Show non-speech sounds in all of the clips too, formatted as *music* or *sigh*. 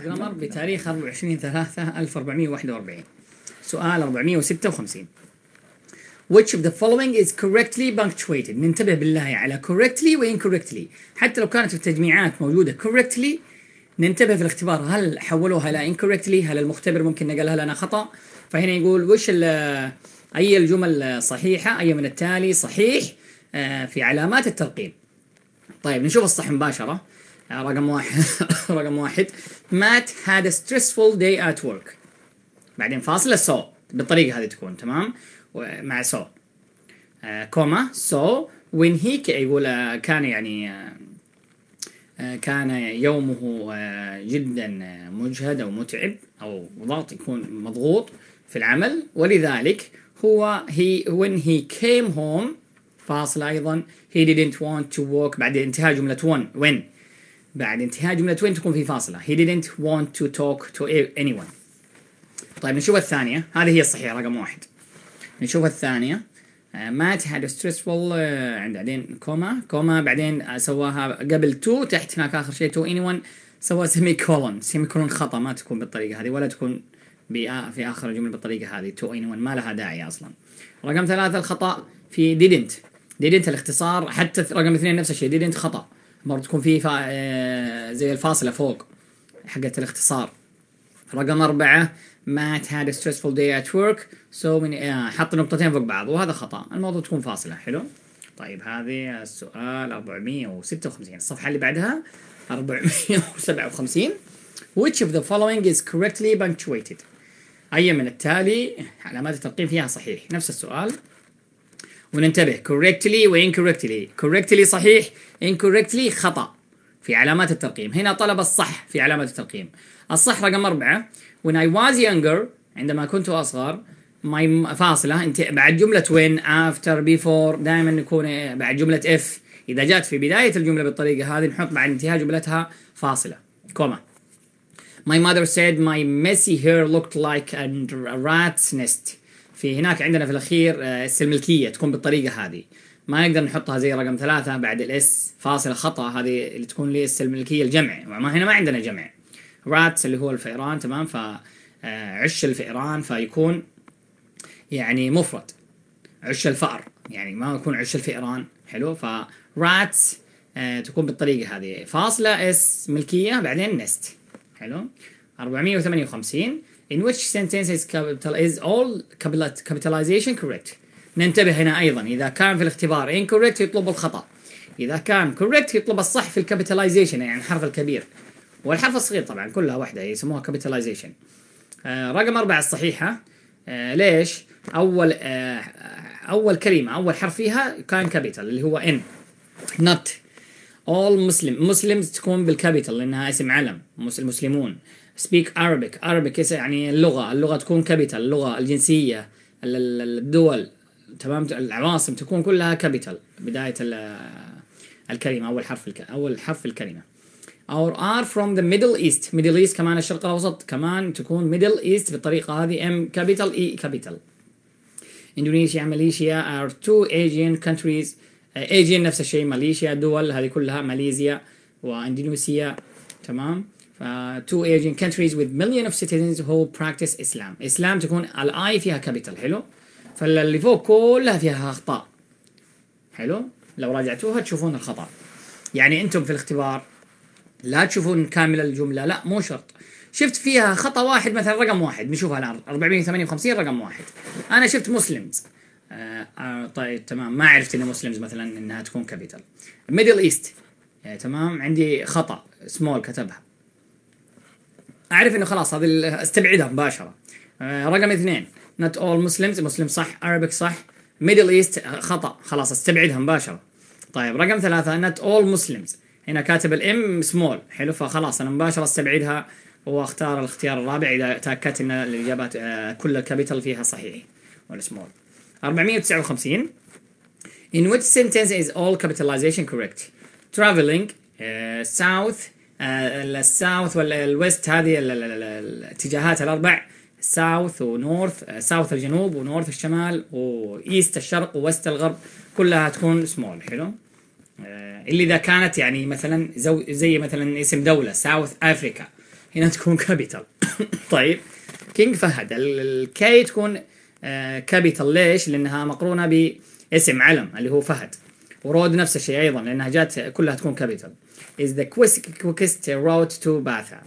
جرامر بتاريخ 24 3 1441 سؤال 456 Which of the following is correctly punctuated ننتبه بالله على correctly و incorrectly حتى لو كانت التجميعات موجودة correctly ننتبه في الاختبار هل حولوها لا incorrectly هل المختبر ممكن نقلها لنا خطأ فهنا يقول وش أي الجمل صحيحة أي من التالي صحيح آه، في علامات الترقيم طيب نشوف الصح مباشرة يعني رقم واحد *laughs* رقم واحد مات had a stressful day at work بعدين فاصلة so بالطريقة هذه تكون تمام مع so آه، كوما uh, so when he يقول آه، كان يعني آه، كان يومه جدا مجهد او متعب او ضغط يكون مضغوط في العمل ولذلك هو he when he came home فاصلة أيضا he didn't want to work بعد انتهاء جملة when when بعد انتهاء جملة وين تكون في فاصلة he didn't want to talk to anyone طيب نشوف الثانية هذه هي الصحيحة رقم واحد نشوف الثانية مات آه، had a stressful آه، عند بعدين كوما كوما بعدين سواها قبل تو تحت هناك آخر شيء تو anyone سوى سيمي كولون سيمي كولون خطأ ما تكون بالطريقة هذه ولا تكون آه، في آخر الجملة بالطريقة هذه تو anyone ما لها داعي أصلا رقم ثلاثة الخطأ في didn't didn't الاختصار حتى رقم اثنين نفس الشيء didn't خطأ برضه تكون في فا... آه، زي الفاصله فوق حقت الاختصار رقم أربعة Matt had a stressful day at work so من آه، حط نقطتين فوق بعض وهذا خطأ الموضوع تكون فاصلة حلو طيب هذه السؤال 456 الصفحة اللي بعدها 457 Which of the following is correctly punctuated أي من التالي علامات الترقيم فيها صحيح نفس السؤال وننتبه correctly و incorrectly correctly صحيح incorrectly خطأ في علامات الترقيم هنا طلب الصح في علامات الترقيم الصح رقم أربعة when I was younger عندما كنت أصغر my فاصلة انت بعد جملة when after before دائما نكون آه، بعد جملة if إذا جات في بداية الجملة بالطريقة هذه نحط بعد انتهاء جملتها فاصلة كوما My mother said my messy hair looked like a rat's nest في هناك عندنا في الاخير آه، السلملكيه تكون بالطريقه هذه ما نقدر نحطها زي رقم ثلاثة بعد الاس فاصلة خطأ هذه اللي تكون لي السلملكية الجمع وما هنا ما عندنا جمع راتس اللي هو الفئران تمام فعش آه، الفئران فيكون يعني مفرد عش الفأر يعني ما يكون عش الفئران حلو فراتس آه، راتس تكون بالطريقة هذه فاصلة اس ملكية بعدين نست حلو 458 In which sentence is capital is all capitalization correct? ننتبه هنا أيضا إذا كان في الاختبار incorrect يطلب الخطأ إذا كان correct يطلب الصح في capitalization يعني الحرف الكبير والحرف الصغير طبعا كلها واحدة يسموها capitalization آه رقم أربعة الصحيحة آه ليش؟ أول آه أول كلمة أول حرف فيها كان كابيتال اللي هو إن not all muslim muslims تكون بالكابيتال لأنها اسم علم المسلمون speak Arabic Arabic يعني اللغة اللغة تكون كابيتال اللغة الجنسية الدول تمام العواصم تكون كلها كابيتال بداية الكلمة أول حرف أول حرف الكلمة or are from the middle east middle east كمان الشرق الاوسط كمان تكون middle east بالطريقه هذه m capital e capital اندونيسيا ماليزيا are two asian countries asian نفس الشيء ماليزيا دول هذه كلها ماليزيا واندونيسيا تمام ف تو ايجين countries وذ مليون اوف سيتيزنز هو براكتس اسلام اسلام تكون الاي فيها كابيتال حلو فاللي فوق كلها فيها اخطاء حلو لو راجعتوها تشوفون الخطا يعني انتم في الاختبار لا تشوفون كامل الجمله لا مو شرط شفت فيها خطا واحد مثلا رقم واحد بنشوفها الان 458 رقم واحد انا شفت مسلمز آه, آه طيب تمام ما عرفت ان مسلمز مثلا انها تكون كابيتال ميدل ايست تمام عندي خطا سمول كتبها اعرف انه خلاص هذه استبعدها مباشره آه، رقم اثنين not all Muslims مسلم صح Arabic صح Middle East آه، خطأ خلاص استبعدها مباشرة طيب رقم ثلاثة not all Muslims هنا كاتب الام سمول حلو فخلاص انا مباشرة استبعدها واختار الاختيار الرابع اذا تأكدت ان الاجابات آه، كل الكابيتال فيها صحيح والسمول 459 In which sentence is all capitalization correct? Traveling uh, south آه، الساوث ولا الويست هذه الاتجاهات الاربع ساوث ونورث ساوث آه، الجنوب ونورث الشمال وايست الشرق وويست الغرب كلها تكون سمول حلو آه، اللي اذا كانت يعني مثلا زي مثلا اسم دوله ساوث افريكا هنا تكون كابيتال *coughs* طيب كينج فهد الكي تكون كابيتال ليش؟ لانها مقرونه باسم علم اللي هو فهد ورود نفس الشيء ايضا لانها جات كلها تكون كابيتال is the quickest route to Batha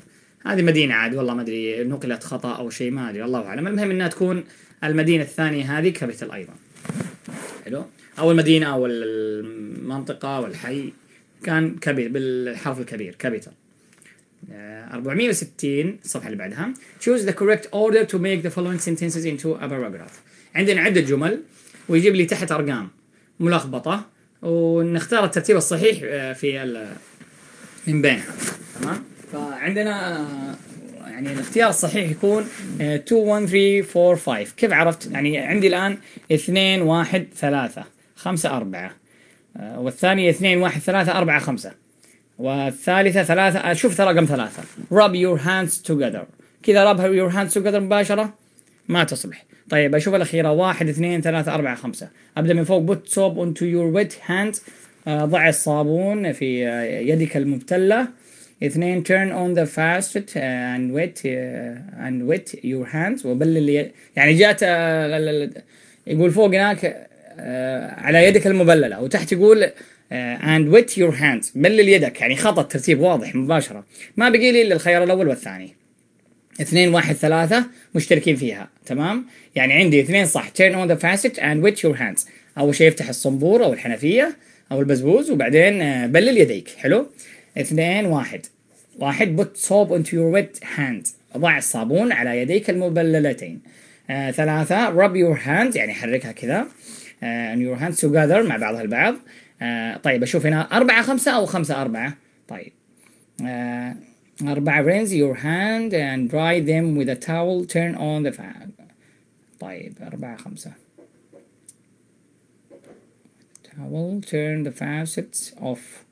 هذه مدينة عاد والله ما أدري نقلت خطأ أو شيء ما أدري الله أعلم المهم أنها تكون المدينة الثانية هذه كابيتال أيضا حلو أو المدينة أو المنطقة أو الحي كان كبير بالحرف الكبير كابيتال آه، 460 الصفحة اللي بعدها choose the correct order to make the following sentences into a paragraph عندنا عدة جمل ويجيب لي تحت أرقام ملخبطة ونختار الترتيب الصحيح آه، في من بينها تمام فعندنا يعني الاختيار الصحيح يكون 2 1 3 4 5 كيف عرفت يعني عندي الان 2 1 3 5 4 والثانية 2 1 3 4 5 والثالثة ثلاثة آه، شوف رقم ثلاثة rub your hands together كذا rub your hands together مباشرة ما تصلح طيب أشوف الأخيرة واحد اثنين ثلاثة أربعة خمسة أبدأ من فوق put soap onto your wet hands آه، ضع الصابون في آه، يدك المبتلة اثنين turn on the faucet آه، and wet and wet your hands وبلل يعني جات يقول فوق هناك على يدك المبلله وتحت يقول and wet your hands بلل يدك يعني خطا ترتيب واضح مباشره ما بقي لي الا الخيار الاول والثاني اثنين واحد ثلاثة مشتركين فيها تمام يعني عندي اثنين صح turn on the faucet and wet your hands أول شيء يفتح الصنبور أو الحنفية او البزبوز وبعدين آه، بلل يديك حلو اثنين واحد واحد put soap into your wet hand ضع الصابون على يديك المبللتين آه ثلاثة rub your hand يعني حركها كذا آه and your hands together مع بعضها البعض آه طيب أشوف هنا أربعة خمسة أو خمسة أربعة طيب آه أربعة rinse your hand and dry them with a towel turn on the fan طيب أربعة خمسة I will turn the facets off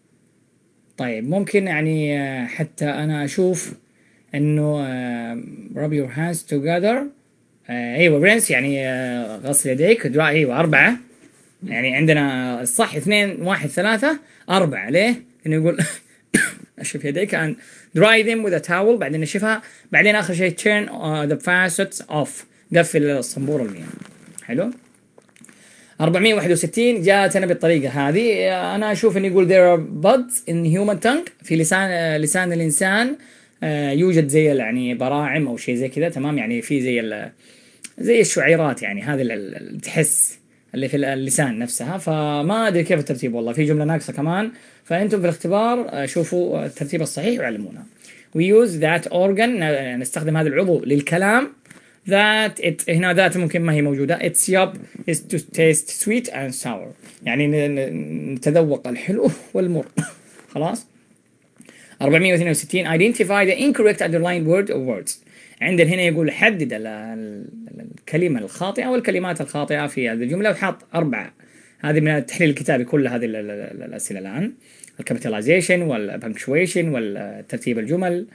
طيب ممكن يعني آه، حتى أنا أشوف إنه آه، rub your hands together آه، أيوة برنس يعني غسل يديك أيوة أربعة يعني عندنا الصح اثنين واحد ثلاثة أربعة ليه؟ إنه يقول *coughs* أشوف يديك and dry them with a towel بعدين أشوفها بعدين آخر شيء turn the facets off قفل الصنبور المياه حلو؟ 461 جاءتنا بالطريقه هذه انا اشوف انه يقول there are buds in human tongue في لسان لسان الانسان آه، يوجد زي يعني براعم او شيء زي كذا تمام يعني في زي زي الشعيرات يعني هذه اللي تحس اللي في اللسان نفسها فما ادري كيف الترتيب والله في جمله ناقصه كمان فانتم في الاختبار آه، شوفوا الترتيب الصحيح وعلمونا وي يوز ذات اورجن نستخدم هذا العضو للكلام that it هنا ذات ممكن ما هي موجوده its job is to taste sweet and sour يعني نتذوق الحلو والمر *laughs* خلاص 462 identify the incorrect underlined word or words عندنا هنا يقول حدد الكلمة الخاطئة والكلمات الخاطئة في هذه الجملة وحط أربعة هذه من التحليل الكتابي كل هذه الأسئلة الآن الكابيتاليزيشن والبنكشويشن والترتيب الجمل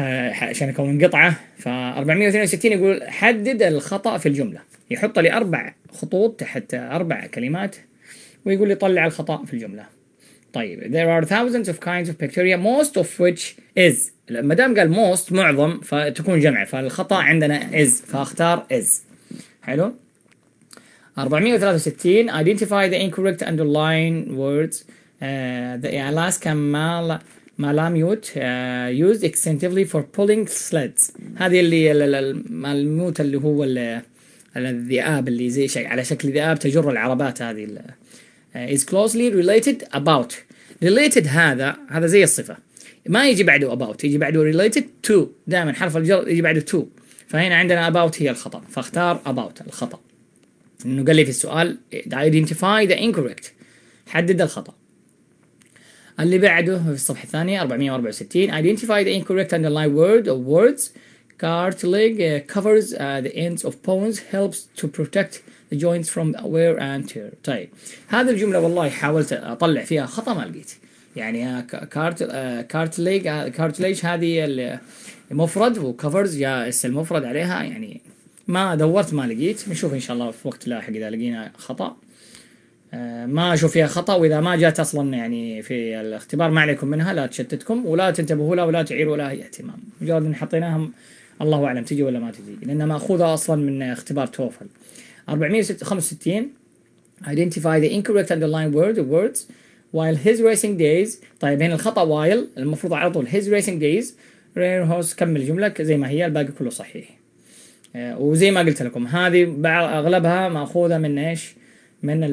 عشان اكون قطعه ف 462 يقول حدد الخطا في الجمله يحط لي اربع خطوط تحت اربع كلمات ويقول لي طلع الخطا في الجمله طيب there are thousands of kinds of bacteria most of which is ما دام قال most معظم فتكون جمع فالخطا عندنا is فاختار is حلو 463 identify the incorrect underlying words uh, the Alaska mal ما لم يوت يوزد آه، extensively for pulling هذه اللي الموت اللي هو الذئاب اللي زي شيء على شكل ذئاب تجر العربات هذه آه، is closely related about related هذا هذا زي الصفة ما يجي بعده about يجي بعده related to دائما حرف الجر يجي بعده to فهنا عندنا about هي الخطأ فاختار about الخطأ انه قال لي في السؤال identify the incorrect حدد الخطأ اللي بعده في الصفحة الثانية 464 identified incorrect underlying word or words cartilage uh, covers uh, the ends of bones helps to protect the joints from wear and tear طيب هذه الجملة والله حاولت أطلع فيها خطأ ما لقيت يعني كارت كارتليج كارتليج هذه المفرد وكفرز يا المفرد عليها يعني ما دورت ما لقيت نشوف ان شاء الله في وقت لاحق اذا لقينا خطا ما اشوف فيها خطا واذا ما جات اصلا يعني في الاختبار ما عليكم منها لا تشتتكم ولا تنتبهوا لها ولا تعيروا لها اي اهتمام مجرد ان حطيناها الله اعلم تجي ولا ما تجي لانها ماخوذه اصلا من اختبار توفل 465 identify the incorrect underlying word or words while his racing days طيب هنا الخطا while المفروض على طول his racing days رير هوس كمل الجمله زي ما هي الباقي كله صحيح آه، وزي ما قلت لكم هذه اغلبها ماخوذه من ايش؟ من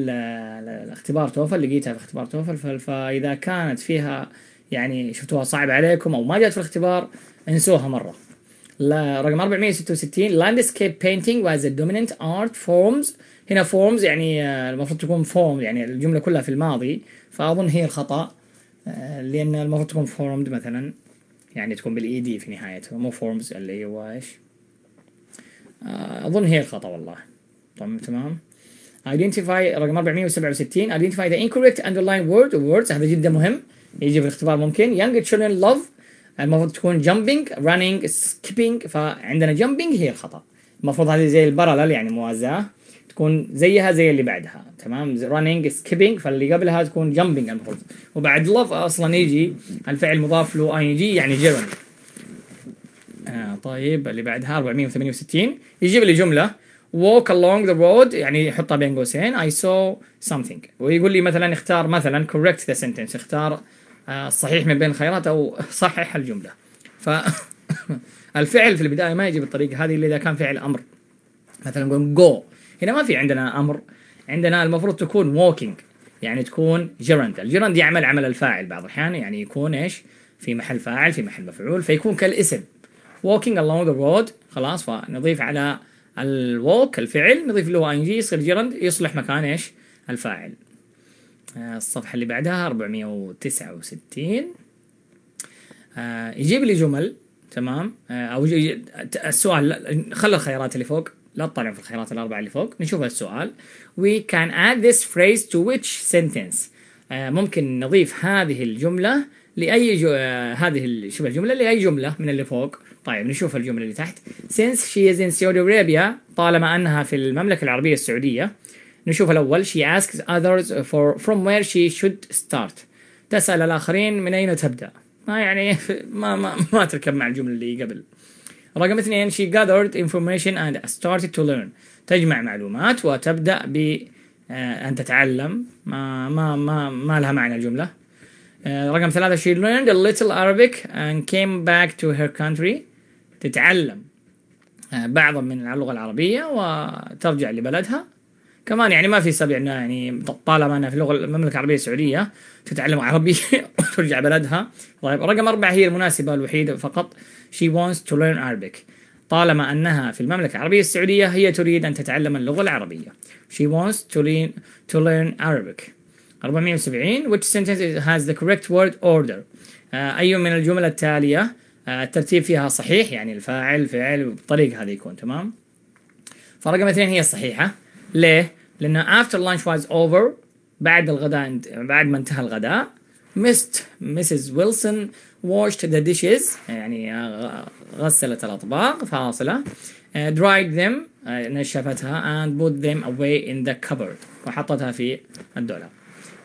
الاختبار توفل لقيتها في اختبار توفل فاذا كانت فيها يعني شفتوها صعب عليكم او ما جت في الاختبار انسوها مره لا رقم 466 painting was واز دوميننت ارت فورمز هنا فورمز يعني آه، المفروض تكون فورم يعني الجمله كلها في الماضي فاظن هي الخطا آه، لان المفروض تكون formed مثلا يعني تكون بالاي دي e في نهايتها مو فورمز اللي هو ايش اظن هي الخطا والله طيب تمام ايدنتيفاي رقم 467 ايدنتيفاي ذا انكوريكت اندرلاين وورد ووردز هذا جدا مهم يجي في الاختبار ممكن young تشيلدرن لاف المفروض تكون جامبينج رانينج سكيبينج فعندنا جامبينج هي الخطا المفروض هذه زي البارلل يعني موازاه تكون زيها زي اللي بعدها تمام رانينج سكيبينج فاللي قبلها تكون جامبينج المفروض وبعد لاف اصلا يجي الفعل مضاف له اي جي يعني جيرون آه طيب اللي بعدها 468 يجيب لي جمله walk along the road يعني يحطها بين قوسين I saw something ويقول لي مثلا اختار مثلا correct the sentence اختار آه، الصحيح من بين الخيارات او صحح الجمله فالفعل *laughs* في البدايه ما يجي بالطريقه هذه الا اذا كان فعل امر مثلا نقول جو هنا ما في عندنا امر عندنا المفروض تكون ووكينج يعني تكون جيرند الجرند يعمل عمل الفاعل بعض الاحيان يعني يكون ايش في محل فاعل في محل مفعول فيكون كالاسم walking along the road خلاص فنضيف على الووك الفعل نضيف له اي جي يصير جيرند يصلح مكان ايش الفاعل آه، الصفحة اللي بعدها 469 آه، يجيب لي جمل تمام آه، او السؤال خلى الخيارات اللي فوق لا تطلعوا في الخيارات الأربعة اللي فوق نشوف السؤال we can add this phrase to which sentence آه، ممكن نضيف هذه الجملة لأي جو... آه، هذه شوف الجملة لأي جملة من اللي فوق طيب نشوف الجملة اللي تحت since she is in Saudi Arabia طالما أنها في المملكة العربية السعودية نشوف الأول she asks others for from where she should start تسأل الآخرين من أين تبدأ ما يعني *laughs* ما ما ما تركب مع الجملة اللي قبل رقم اثنين she gathered information and started to learn تجمع معلومات وتبدأ ب آه، أن تتعلم ما ما ما, ما لها معنى الجملة آه، رقم ثلاثة she learned a little Arabic and came back to her country تتعلم آه، بعضا من اللغة العربية وترجع لبلدها كمان يعني ما في سبب انه يعني طالما انها في لغه المملكه العربيه السعوديه تتعلم عربي *laughs* وترجع بلدها طيب رقم اربعه هي المناسبه الوحيده فقط she wants to learn Arabic طالما أنها في المملكة العربية السعودية هي تريد أن تتعلم اللغة العربية. She wants to learn, to learn Arabic. 470 which sentence has the correct word order آه، أي من الجمل التالية آه، الترتيب فيها صحيح يعني الفاعل فعل بالطريقة هذه يكون تمام فرقم اثنين هي الصحيحة ليه؟ لأنه after lunch was over بعد الغداء بعد ما انتهى الغداء مست مسز ويلسون واشت ذا ديشز يعني غسلت الأطباق فاصلة درايد آه، ذيم آه، نشفتها اند بوت ذيم اواي ان ذا كبرد وحطتها في الدولاب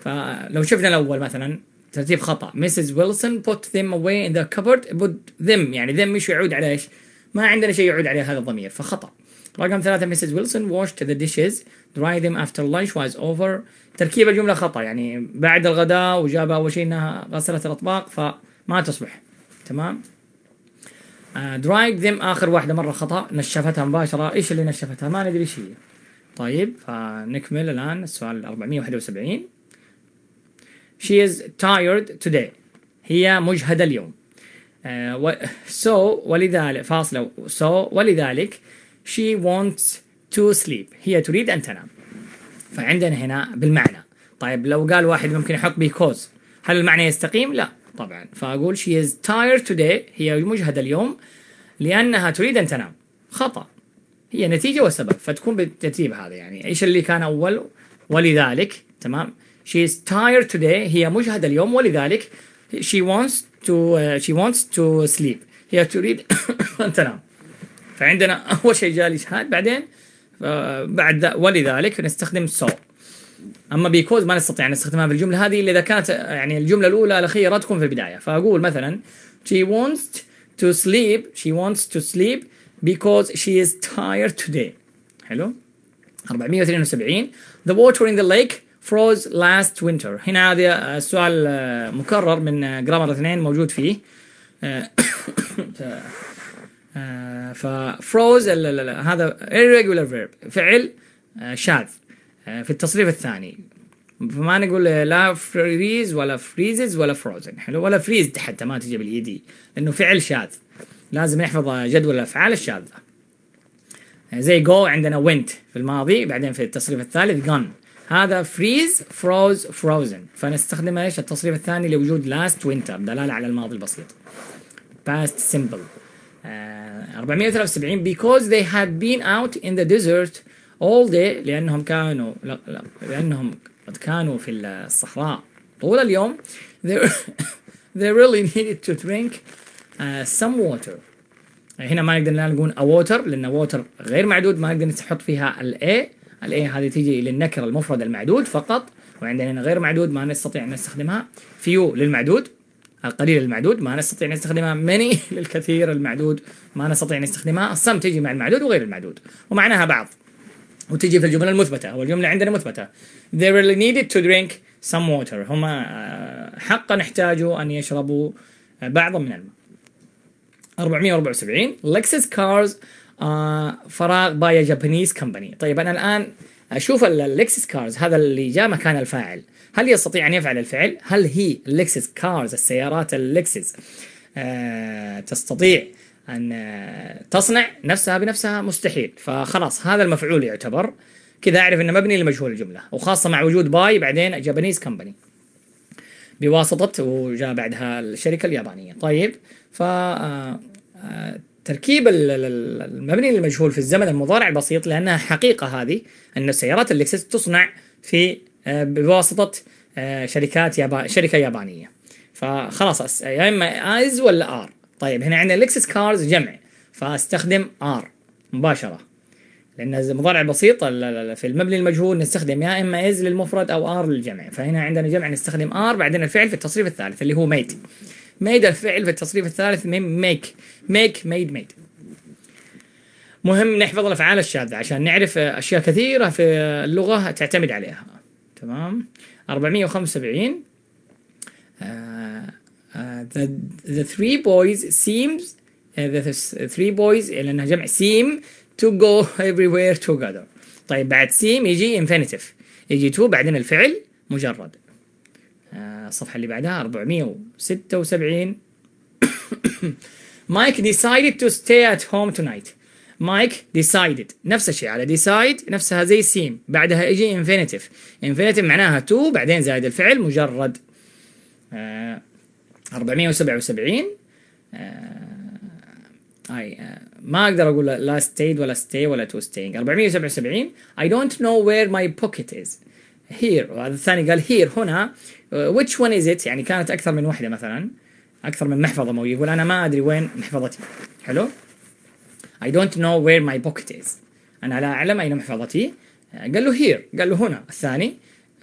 فلو شفنا الأول مثلا ترتيب خطأ مسز ويلسون بوت ذيم اواي ان ذا كبرد بوت them يعني ذيم مش يعود على ايش؟ ما عندنا شيء يعود عليه هذا الضمير فخطأ رقم ثلاثة مسز ويلسون واشت ذا ديشز them افتر لانش واز اوفر تركيب الجمله خطا يعني بعد الغداء وجاب اول شيء انها غسلت الاطباق فما تصبح تمام آه، درايد them اخر واحده مره خطا نشفتها مباشره ايش اللي نشفتها ما ندري ايش هي طيب فنكمل الان السؤال 471 She is tired today هي مجهده اليوم uh, so ولذلك فاصله so ولذلك she wants to sleep هي تريد أن تنام فعندنا هنا بالمعنى طيب لو قال واحد ممكن يحط به هل المعنى يستقيم؟ لا طبعا فأقول she is tired today هي مجهدة اليوم لأنها تريد أن تنام خطأ هي نتيجة وسبب فتكون بالترتيب هذا يعني إيش اللي كان أول ولذلك تمام she is tired today هي مجهدة اليوم ولذلك she wants to uh, she wants to sleep هي تريد *coughs* أن تنام فعندنا أول شيء جاء الإجهاد بعدين بعد ولذلك نستخدم so اما بيكوز ما نستطيع ان نستخدمها في الجمله هذه الا اذا كانت يعني الجمله الاولى الاخيره تكون في البدايه فاقول مثلا she wants to sleep she wants to sleep because she is tired today حلو 472 the water in the lake froze last winter هنا هذا السؤال آه، مكرر من جرامر آه، اثنين موجود فيه آه، آه، ففروز لا لا لا هذا irregular verb فعل آه، شاذ آه، في التصريف الثاني فما نقول لا فريز ولا فريزز ولا فروزن حلو ولا فريز حتى ما تجي بالايدي لانه فعل شاذ لازم نحفظ جدول الافعال الشاذه زي جو عندنا went في الماضي بعدين في التصريف الثالث جن هذا فريز فروز فروزن فنستخدم ايش التصريف الثاني لوجود لاست وينتر دلاله على الماضي البسيط past simple 473 آه، because they had been out in the desert all day لأنهم كانوا لا لا لأنهم قد كانوا في الصحراء طول اليوم they, *laughs* they really needed to drink uh, some water هنا ما نقدر نقول a water لأن water غير معدود ما نقدر نحط فيها ال a ال a هذه تيجي للنكر المفرد المعدود فقط وعندنا هنا غير معدود ما نستطيع أن نستخدمها few للمعدود القليل المعدود ما نستطيع ان نستخدمها مني *laughs* للكثير المعدود ما نستطيع ان نستخدمها الصم تجي مع المعدود وغير المعدود ومعناها بعض وتجي في الجمل المثبتة والجملة عندنا مثبتة they really needed to drink some water هم آه، حقا احتاجوا أن يشربوا آه، بعضا من الماء 474 Lexus cars uh, فراغ باي جابانيز company طيب أنا الآن اشوف اللكسس كارز هذا اللي جاء مكان الفاعل هل يستطيع ان يفعل الفعل هل هي اللكسس كارز السيارات اللكسس آه، تستطيع ان آه، تصنع نفسها بنفسها مستحيل فخلاص هذا المفعول يعتبر كذا اعرف انه مبني لمجهول الجمله وخاصه مع وجود باي بعدين جابانيز كمباني بواسطه وجاء بعدها الشركه اليابانيه طيب ف آه، تركيب المبني للمجهول في الزمن المضارع بسيط لأنها حقيقة هذه أن السيارات اللكسس تصنع في آه، بواسطة آه، شركات يابا شركة يابانية فخلاص يا إما آيز ولا آر طيب هنا عندنا لكسس كارز جمع فاستخدم آر مباشرة لأن المضارع بسيط في المبني المجهول نستخدم يا إما إز للمفرد أو آر للجمع فهنا عندنا جمع نستخدم آر بعدين الفعل في التصريف الثالث اللي هو ميت ميد الفعل في التصريف الثالث من ميك ميك ميد ميد مهم نحفظ الافعال الشاذه عشان نعرف اشياء كثيره في اللغه تعتمد عليها تمام 475 uh, uh, the, the three boys seems uh, the three boys لانها جمع seem to go everywhere together طيب بعد seem يجي infinitive يجي to بعدين الفعل مجرد الصفحة اللي بعدها 476 مايك *coughs* decided to stay at home tonight مايك decided نفس الشيء على decide نفسها زي سيم بعدها يجي infinitive infinitive معناها to بعدين زائد الفعل مجرد آه 477 آه آه،, آه ما اقدر اقول لا stayed ولا stay ولا to staying 477 I don't know where my pocket is here وهذا الثاني قال here هنا ويتش ون از ات يعني كانت اكثر من وحده مثلا اكثر من محفظه موجوده يقول انا ما ادري وين محفظتي حلو اي دونت نو وير ماي بوكيت از أنا لا أعلم أين محفظتي uh, قال له هير قال له هنا الثاني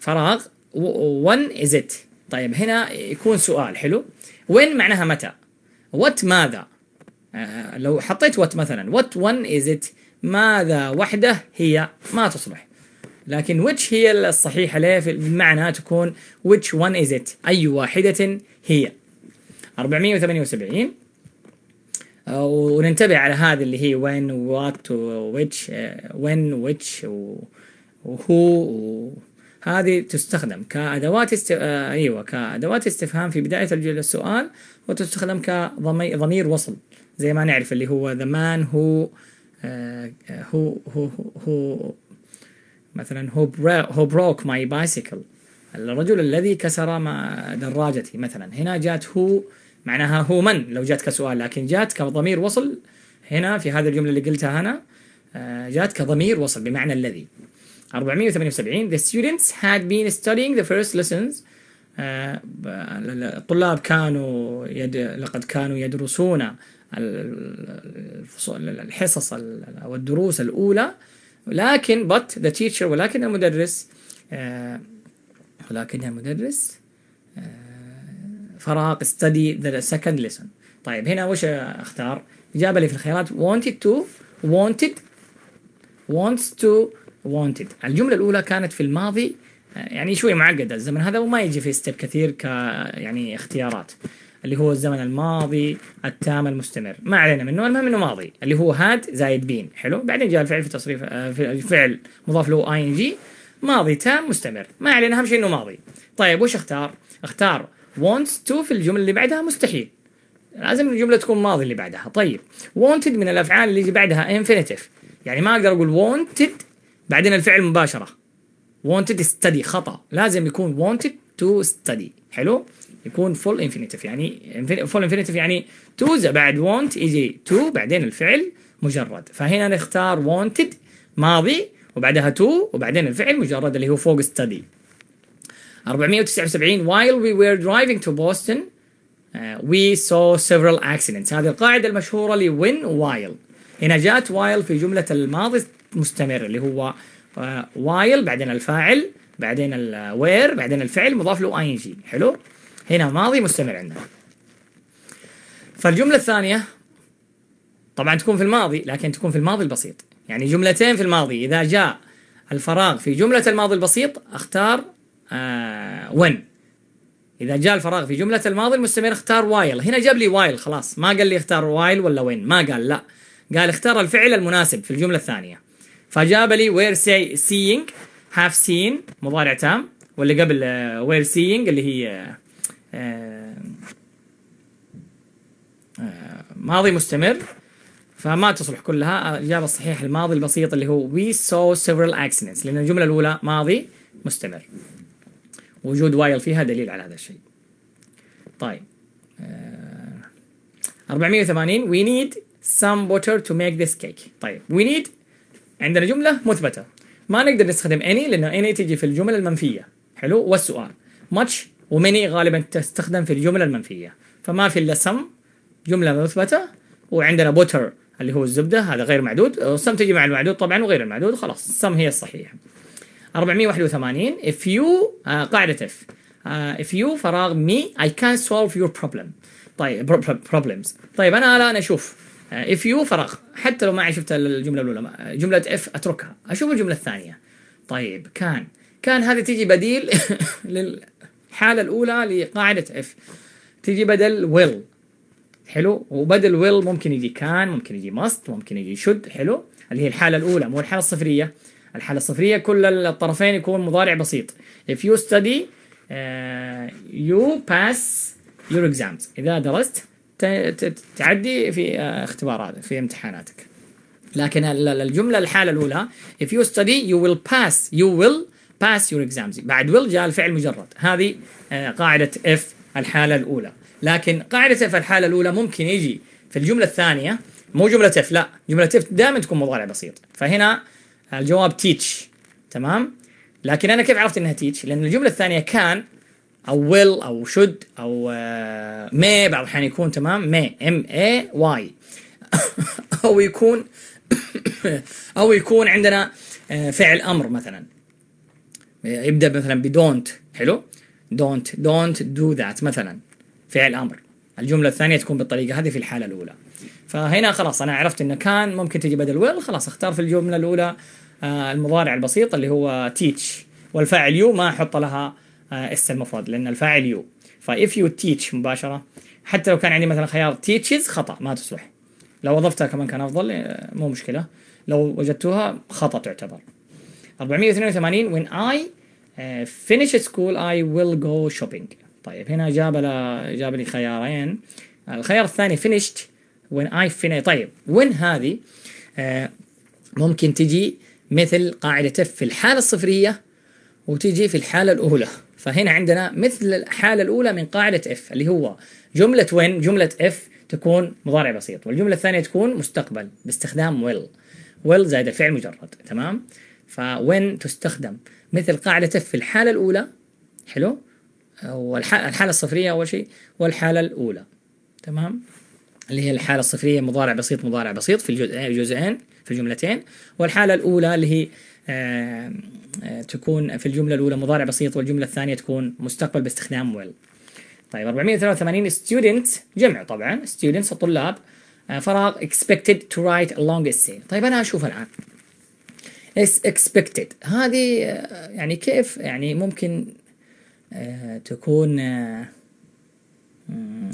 فراغ ون از ات طيب هنا يكون سؤال حلو وين معناها متى وات ماذا uh, لو حطيت وات مثلا وات وان از ات ماذا وحده هي ما تصلح لكن which هي الصحيحة لها بمعنى تكون which one is it أي واحدة هي 478 آه، وننتبه على هذه اللي هي when what which آه، when which وهو هذه تستخدم كأدوات است... آه، أيوة كأدوات استفهام في بداية السؤال وتستخدم كضمير وصل زي ما نعرف اللي هو the man who هو هو هو مثلا هوب روك ماي بايسيكل الرجل الذي كسر دراجتي مثلا هنا جات هو معناها هو من لو جات كسؤال لكن جات كضمير وصل هنا في هذه الجملة اللي قلتها أنا آه، جات كضمير وصل بمعنى الذي 478 The students had been studying the first lessons آه، الطلاب كانوا يد... لقد كانوا يدرسون الحصص والدروس الأولى لكن but the teacher ولكن المدرس آه ولكن المدرس آه، فراغ study the second lesson طيب هنا وش اختار؟ جاب لي في الخيارات wanted to wanted wants to wanted الجملة الأولى كانت في الماضي آه، يعني شوي معقدة الزمن هذا وما يجي في ستيب كثير ك يعني اختيارات اللي هو الزمن الماضي التام المستمر ما علينا منه المهم انه ماضي اللي هو هاد زايد بين حلو بعدين جاء الفعل في تصريف آه، الفعل مضاف له اي ان جي ماضي تام مستمر ما علينا اهم شيء انه ماضي طيب وش اختار اختار wants to في الجمله اللي بعدها مستحيل لازم الجمله تكون ماضي اللي بعدها طيب wanted من الافعال اللي بعدها انفينيتيف يعني ما اقدر اقول wanted بعدين الفعل مباشره wanted study خطا لازم يكون wanted to study حلو يكون فول انفينيتيف يعني فول انفينيتيف يعني توز بعد وونت يجي تو بعدين الفعل مجرد فهنا نختار وونتد ماضي وبعدها تو وبعدين الفعل مجرد اللي هو فوق ستدي 479 while we were driving to Boston uh, we saw several accidents هذه القاعدة المشهورة لي when while هنا جاءت while في جملة الماضي مستمر اللي هو uh, while بعدين الفاعل بعدين الوير بعدين الفعل مضاف له اي جي حلو هنا ماضي مستمر عندنا فالجمله الثانيه طبعا تكون في الماضي لكن تكون في الماضي البسيط يعني جملتين في الماضي اذا جاء الفراغ في جمله الماضي البسيط اختار آه ون اذا جاء الفراغ في جمله الماضي المستمر اختار وايل هنا جاب لي وايل خلاص ما قال لي اختار وايل ولا وين ما قال لا قال اختار الفعل المناسب في الجمله الثانيه فجاب لي وير سي seeing هاف سين مضارع تام واللي قبل وير آه، سينج اللي هي آه، آه، ماضي مستمر فما تصلح كلها الإجابة الصحيحة الماضي البسيط اللي هو we saw several accidents لأن الجملة الأولى ماضي مستمر وجود while فيها دليل على هذا الشيء طيب 480 we need some butter to make this cake طيب we need عندنا جملة مثبتة ما نقدر نستخدم any لأنه any تيجي في الجمل المنفية حلو والسؤال much ومني غالبا تستخدم في الجمل المنفية فما في إلا some جملة مثبتة وعندنا butter اللي هو الزبدة هذا غير معدود some تجي مع المعدود طبعا وغير المعدود خلاص some هي الصحيحة 481 if you آه قاعدة if آه if you فراغ me I can't solve your problem طيب problems طيب أنا الآن أشوف آه if you فراغ حتى لو ما عشت الجمله الاولى جمله اف اتركها اشوف الجمله الثانيه طيب كان كان هذه تيجي بديل *laughs* للحاله الاولى لقاعده اف تيجي بدل ويل حلو وبدل ويل ممكن يجي كان ممكن يجي ماست ممكن يجي شد حلو اللي هي الحاله الاولى مو الحاله الصفريه الحاله الصفريه كل الطرفين يكون مضارع بسيط if you study uh, you pass your exams اذا درست تعدي في آه، اختباراتك في امتحاناتك لكن الجمله الحاله الاولى if you study you will pass you will pass your exams بعد will جاء الفعل مجرد هذه آه، قاعده if الحاله الاولى لكن قاعده if الحاله الاولى ممكن يجي في الجمله الثانيه مو جمله if لا جمله if دائما تكون مضارع بسيط فهنا الجواب teach تمام لكن انا كيف عرفت انها teach لان الجمله الثانيه كان او ويل او شد او مي آه، بعض الاحيان يكون تمام مي ام اي واي او يكون *coughs* او يكون عندنا آه، فعل امر مثلا يبدا مثلا بدونت حلو دونت دونت دو ذات مثلا فعل امر الجمله الثانيه تكون بالطريقه هذه في الحاله الاولى فهنا خلاص انا عرفت انه كان ممكن تجي بدل ويل خلاص اختار في الجمله الاولى آه، المضارع البسيط اللي هو تيتش والفاعل يو ما احط لها آه، اس المفرد لان الفاعل يو فاف يو تيتش مباشره حتى لو كان عندي مثلا خيار تيتشز خطا ما تصلح لو اضفتها كمان كان افضل آه، مو مشكله لو وجدتوها خطا تعتبر 482 when I آه، finish school I will go shopping طيب هنا جاب ل... جاب لي خيارين الخيار الثاني finished when I finish طيب when هذه ممكن تجي مثل قاعدة في الحالة الصفرية وتجي في الحالة الأولى فهنا عندنا مثل الحالة الأولى من قاعدة F اللي هو جملة وين جملة F تكون مضارع بسيط والجملة الثانية تكون مستقبل باستخدام will will زائد الفعل مجرد تمام فوين تستخدم مثل قاعدة F في الحالة الأولى حلو والحالة الصفرية أول شيء والحالة الأولى تمام اللي هي الحالة الصفرية مضارع بسيط مضارع بسيط في الجزئين في الجملتين والحالة الأولى اللي هي آه، آه، تكون في الجملة الأولى مضارع بسيط والجملة الثانية تكون مستقبل باستخدام will طيب 483 student جمع طبعا students الطلاب آه، فراغ expected to write a long essay طيب أنا أشوف الآن is expected هذه يعني كيف يعني ممكن تكون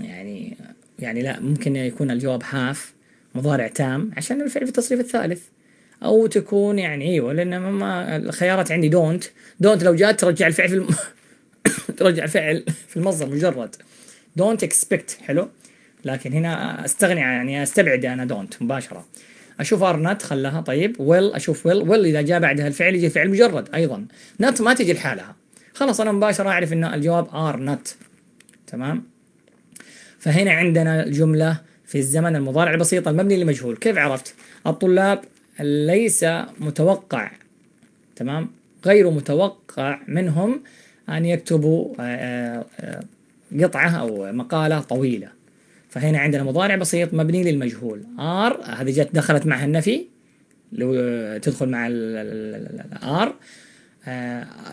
يعني يعني لا ممكن يكون الجواب half مضارع تام عشان الفعل في التصريف الثالث او تكون يعني ايوه لان ما الخيارات عندي دونت دونت لو جات ترجع الفعل في الم... *coughs* ترجع فعل في المصدر مجرد دونت اكسبكت حلو لكن هنا استغني عن يعني استبعد انا دونت مباشره اشوف ار نت خلاها طيب ويل اشوف ويل ويل اذا جاء بعدها الفعل يجي فعل مجرد ايضا نت ما تجي لحالها خلاص انا مباشره اعرف ان الجواب ار نت تمام فهنا عندنا الجمله في الزمن المضارع البسيط المبني للمجهول كيف عرفت الطلاب ليس متوقع تمام غير متوقع منهم أن يكتبوا آه، آه، آه، قطعة أو مقالة طويلة فهنا عندنا مضارع بسيط مبني للمجهول ار هذه جت دخلت معها النفي لو تدخل مع الار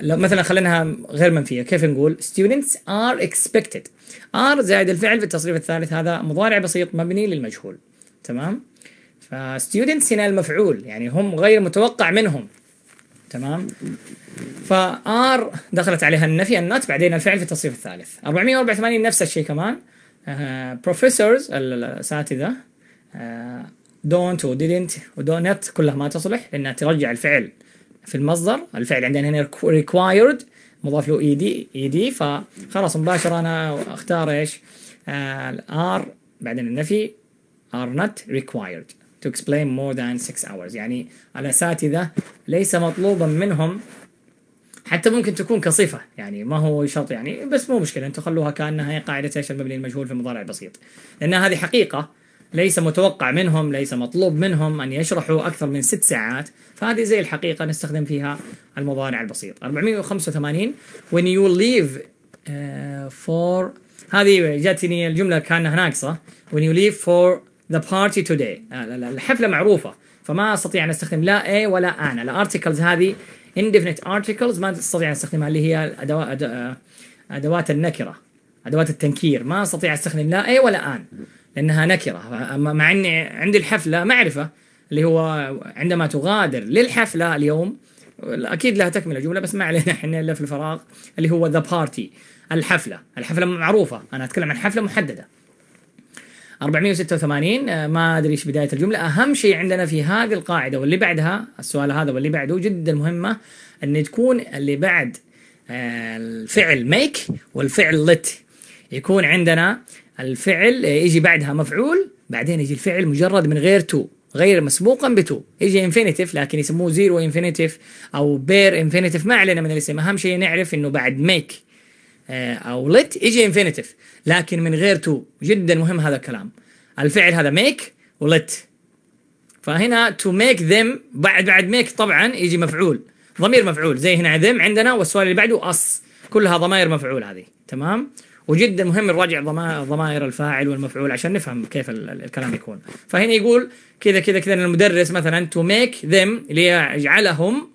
لو مثلا خليناها غير منفيه كيف نقول students are expected ار زائد الفعل في التصريف الثالث هذا مضارع بسيط مبني للمجهول تمام فستودنتس هنا المفعول يعني هم غير متوقع منهم تمام فار دخلت عليها النفي النت بعدين الفعل في التصريف الثالث 484 نفس الشيء كمان بروفيسورز آه، uh, الاساتذه دونت وديدنت ودونت كلها ما تصلح لانها ترجع الفعل في المصدر الفعل عندنا هنا ريكوايرد مضاف له اي e دي اي e دي فخلاص مباشره انا اختار ايش؟ آه، الار uh, بعدين النفي ار نوت ريكوايرد to explain more than six hours يعني الأساتذة ليس مطلوبا منهم حتى ممكن تكون كصفة يعني ما هو شرط يعني بس مو مشكلة أنتم خلوها كأنها هي قاعدة ايش المبني المجهول في المضارع البسيط لأن هذه حقيقة ليس متوقع منهم ليس مطلوب منهم أن يشرحوا أكثر من ست ساعات فهذه زي الحقيقة نستخدم فيها المضارع البسيط 485 when you leave uh, for هذه جاتني الجملة كأنها ناقصة when you leave for ذا بارتي توداي الحفله معروفه فما استطيع ان استخدم لا اي ولا انا الارتكلز هذه indefinite articles ما استطيع ان استخدمها اللي هي ادوات آه، ادوات النكره ادوات التنكير ما استطيع استخدم لا اي ولا ان لانها نكره مع اني عندي الحفله معرفه اللي هو عندما تغادر للحفله اليوم اكيد لها تكمله جمله بس ما علينا احنا الا في الفراغ اللي هو ذا بارتي الحفله الحفله معروفه انا اتكلم عن حفله محدده 486 آه، ما ادري ايش بدايه الجمله اهم شيء عندنا في هذه القاعده واللي بعدها السؤال هذا واللي بعده جدا مهمه ان تكون اللي بعد آه، الفعل ميك والفعل لت يكون عندنا الفعل آه، يجي بعدها مفعول بعدين يجي الفعل مجرد من غير تو غير مسبوقا بتو يجي انفينيتيف لكن يسموه زيرو انفينيتيف او بير انفينيتيف ما علينا من الاسم اهم شيء نعرف انه بعد ميك آه، او let يجي انفينيتيف لكن من غير تو جدا مهم هذا الكلام الفعل هذا ميك ولت فهنا تو ميك ذم بعد بعد ميك طبعا يجي مفعول ضمير مفعول زي هنا ذم عندنا والسؤال اللي بعده اس كلها ضمائر مفعول هذه تمام وجدا مهم نراجع ضمائر الفاعل والمفعول عشان نفهم كيف الكلام يكون فهنا يقول كذا كذا كذا المدرس مثلا تو ميك ذم ليجعلهم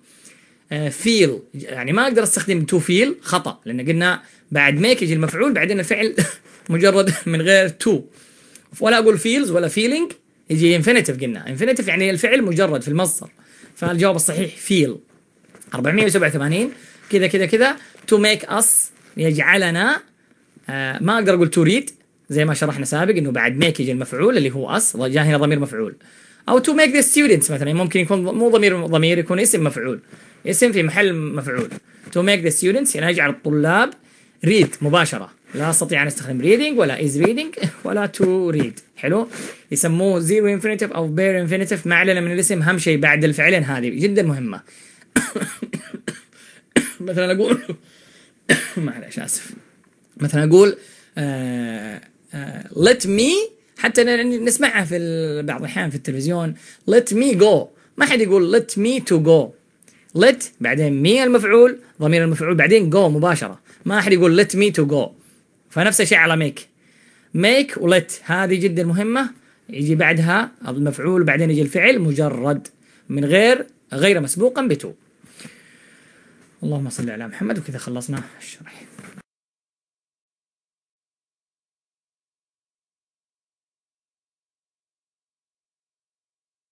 آه، فيل يعني ما اقدر استخدم تو فيل خطا لان قلنا بعد ميك يجي المفعول بعدين الفعل *laughs* مجرد من غير تو ولا اقول فيلز ولا فيلينج يجي انفينيتيف قلنا انفينيتيف يعني الفعل مجرد في المصدر فالجواب الصحيح فيل 487 كذا كذا كذا تو ميك اس يجعلنا آه، ما اقدر اقول تو ريد زي ما شرحنا سابق انه بعد ميك يجي المفعول اللي هو اس جاء هنا ضمير مفعول او تو ميك ذا ستودنتس مثلا ممكن يكون مو ضمير ضمير يكون اسم مفعول اسم في محل مفعول to make the students يعني اجعل الطلاب ريد مباشره لا استطيع ان استخدم ريدنج ولا از ريدنج *laughs* ولا تو ريد حلو يسموه زيرو انفينيتيف او bare انفينيتيف معلنه من الاسم اهم شيء بعد الفعلين هذه جدا مهمه *coughs* مثلا اقول *coughs* معلش اسف مثلا اقول آه، آه، let me حتى نسمعها في بعض الاحيان في التلفزيون let me go ما حد يقول let me to go let بعدين مي المفعول ضمير المفعول بعدين go مباشره ما احد يقول let me to go فنفس الشيء على make make و let هذه جدا مهمه يجي بعدها المفعول بعدين يجي الفعل مجرد من غير غير مسبوقا بتو اللهم صل على محمد وكذا خلصنا الشرح